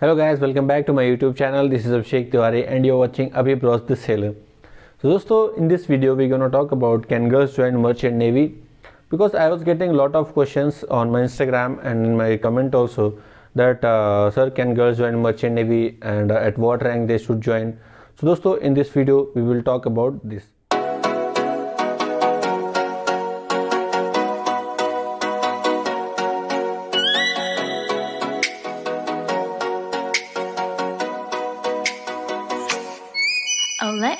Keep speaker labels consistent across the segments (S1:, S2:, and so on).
S1: Hello guys, welcome back to my YouTube channel. This is Abhishek Tiwari and you're watching Abhi Bros the Sailor. So dosto, in this video we're gonna talk about can girls join merchant navy? Because I was getting lot of questions on my Instagram and in my comment also that uh, sir can girls join merchant navy and uh, at what rank they should join. So dosto, in this video we will talk about this.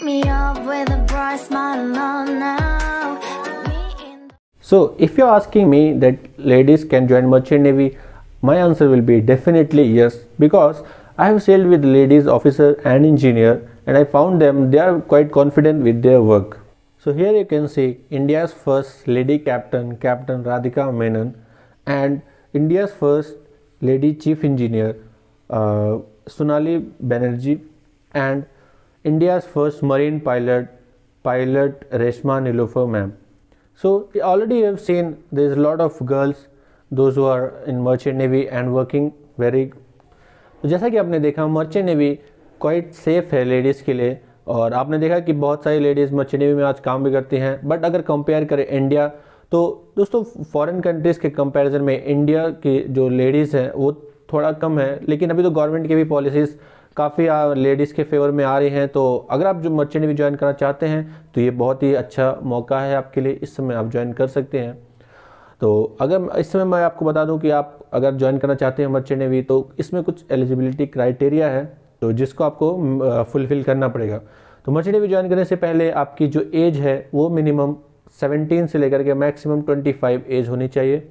S1: me up with a bright smile on now. So if you're asking me that ladies can join merchant navy, my answer will be definitely yes because I have sailed with ladies officer and engineer and I found them they are quite confident with their work. So here you can see India's first lady captain Captain Radhika Menon and India's first lady chief engineer uh, Sunali Banerjee and India's first marine pilot, pilot Reshma Nilofer ma'am. So already you have seen there's a lot of girls those who are in merchant navy and working very तो जैसा कि आपने देखा merchant navy quite safe है ladies के लिए और आपने देखा कि बहुत सारी लेडीज़ मर्चेंट नेवी में आज काम भी करती हैं बट अगर कंपेयर करें इंडिया तो दोस्तों फॉरेन कंट्रीज़ के कंपैरिजन में इंडिया की जो लेडीज़ हैं वो थोड़ा कम है लेकिन अभी तो गवर्नमेंट की भी पॉलिसीज़ काफ़ी लेडीज़ के फेवर में आ रहे हैं तो अगर आप जो मर्चेंट भी ज्वाइन करना चाहते हैं तो ये बहुत ही अच्छा मौका है आपके लिए इस समय आप ज्वाइन कर सकते हैं तो अगर इस समय मैं आपको बता दूं कि आप अगर ज्वाइन करना चाहते हैं मर्चेंट नेवी तो इसमें कुछ एलिजिबिलिटी क्राइटेरिया है तो जिसको आपको फुलफ़िल करना पड़ेगा तो मर्चेंट नेवी ज्वाइन करने से पहले आपकी जो एज है वो मिनिमम 17 से लेकर के मैक्सिमम 25 एज होनी चाहिए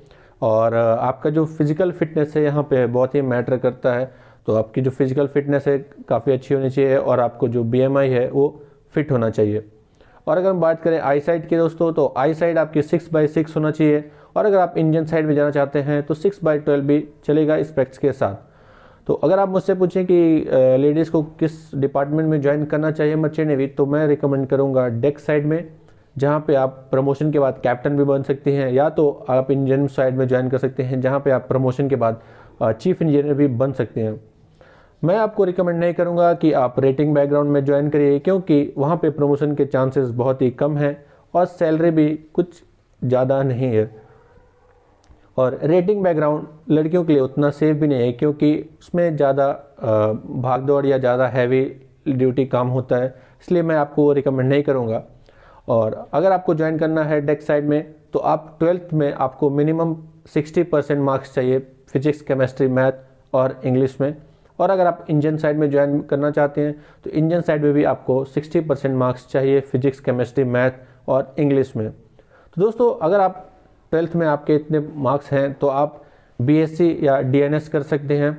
S1: और आपका जो फिज़िकल फिटनेस है यहाँ पे बहुत ही मैटर करता है तो आपकी जो फिज़िकल फिटनेस है काफ़ी अच्छी होनी चाहिए और आपको जो बी है वो फिट होना चाहिए और अगर हम बात करें आई साइड की दोस्तों तो आई साइड आपकी सिक्स बाई सिक्स होना चाहिए और अगर आप इंजन साइड में जाना चाहते हैं तो सिक्स बाई ट्वेल्व भी चलेगा स्पेक्स के साथ तो अगर आप मुझसे पूछें कि लेडीज़ को किस डिपार्टमेंट में ज्वाइन करना चाहिए मच्छे ने भी तो मैं रिकमेंड करूँगा डेक साइड में जहाँ पे आप प्रमोशन के बाद कैप्टन भी बन सकती हैं या तो आप इंजन साइड में ज्वाइन कर सकते हैं जहाँ पे आप प्रमोशन के बाद चीफ इंजीनियर भी बन सकते हैं मैं आपको रिकमेंड नहीं करूँगा कि आप रेटिंग बैकग्राउंड में ज्वाइन करिए क्योंकि वहाँ पे प्रमोशन के चांसेस बहुत ही कम हैं और सैलरी भी कुछ ज़्यादा नहीं है और रेटिंग बैकग्राउंड लड़कियों के लिए उतना सेफ भी नहीं है क्योंकि उसमें ज़्यादा भाग दौड़ या ज़्यादा हैवी ड्यूटी काम होता है इसलिए मैं आपको वो रिकमेंड नहीं करूँगा और अगर आपको ज्वाइन करना है डेस्क साइड में तो आप ट्वेल्थ में आपको मिनिमम सिक्सटी परसेंट मार्क्स चाहिए फिजिक्स केमिस्ट्री मैथ और इंग्लिश में और अगर आप इंजन साइड में ज्वाइन करना चाहते हैं तो इंजन साइड में भी आपको 60 परसेंट मार्क्स चाहिए फिजिक्स केमिस्ट्री मैथ और इंग्लिश में तो दोस्तों अगर आप ट्वेल्थ में आपके इतने मार्क्स हैं तो आप बी या डी कर सकते हैं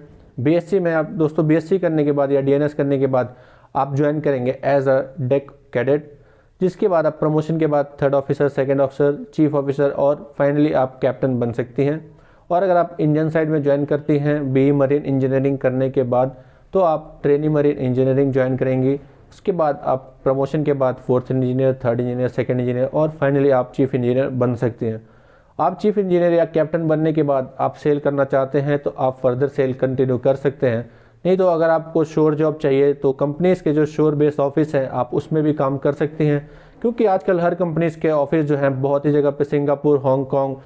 S1: बी में आप दोस्तों बी करने के बाद या डी करने के बाद आप ज्वाइन करेंगे एज अ डेक कैडेट जिसके बाद आप प्रमोशन के बाद third officer second officer chief officer और फाइनली आप कैप्टन बन सकती हैं और अगर आप इंजन साइड में ज्वाइन करती हैं बी मरीन इंजीनियरिंग करने के बाद तो आप ट्रेनी मरीन इंजीनियरिंग ज्वाइन करेंगी उसके बाद आप प्रमोशन के बाद fourth engineer third engineer second engineer और फाइनली आप चीफ इंजीनियर बन सकती हैं आप चीफ इंजीनियर या कैप्टन बनने के बाद आप सेल करना चाहते हैं तो आप फर्दर सेल कंटिन्यू कर सकते हैं नहीं तो अगर आपको शोर जॉब चाहिए तो कंपनीज़ के जो शोर बेस्ड ऑफिस हैं आप उसमें भी काम कर सकती हैं क्योंकि आजकल हर कंपनीज़ के ऑफिस जो हैं बहुत ही जगह पे Singapore Hong Kong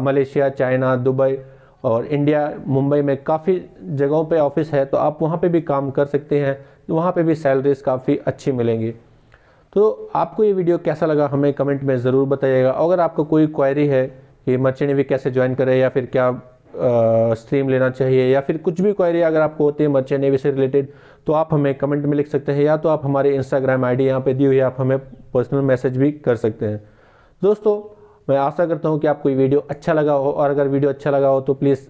S1: Malaysia China Dubai और इंडिया मुंबई में काफ़ी जगहों पे ऑफिस है तो आप वहाँ पे भी काम कर सकते हैं तो वहाँ पे भी सैलरीज काफ़ी अच्छी मिलेंगी तो आपको ये वीडियो कैसा लगा हमें कमेंट में ज़रूर बताइएगा अगर आपको कोई क्वायरी है कि मर्चेंट नेवी कैसे ज्वाइन करें या फिर क्या स्ट्रीम लेना चाहिए या फिर कुछ भी क्वायरी अगर आपको होती है मर्चेंट नेवी से रिलेटेड तो आप हमें कमेंट में लिख सकते हैं या तो आप हमारे इंस्टाग्राम आई डी यहाँ पर दी हुई है आप हमें पर्सनल मैसेज भी कर सकते हैं दोस्तों मैं आशा करता हूँ कि आपको ये वीडियो अच्छा लगा हो और अगर वीडियो अच्छा लगा हो तो प्लीज़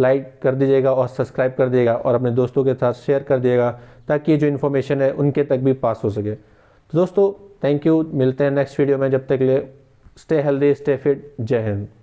S1: लाइक कर दीजिएगा और सब्सक्राइब कर दीजिएगा और अपने दोस्तों के साथ शेयर कर दीजिएगा ताकि ये जो इन्फॉर्मेशन है उनके तक भी पास हो सके तो दोस्तों थैंक यू मिलते हैं नेक्स्ट वीडियो में जब तक के लिए स्टे हेल्दी स्टे फिट जय हिंद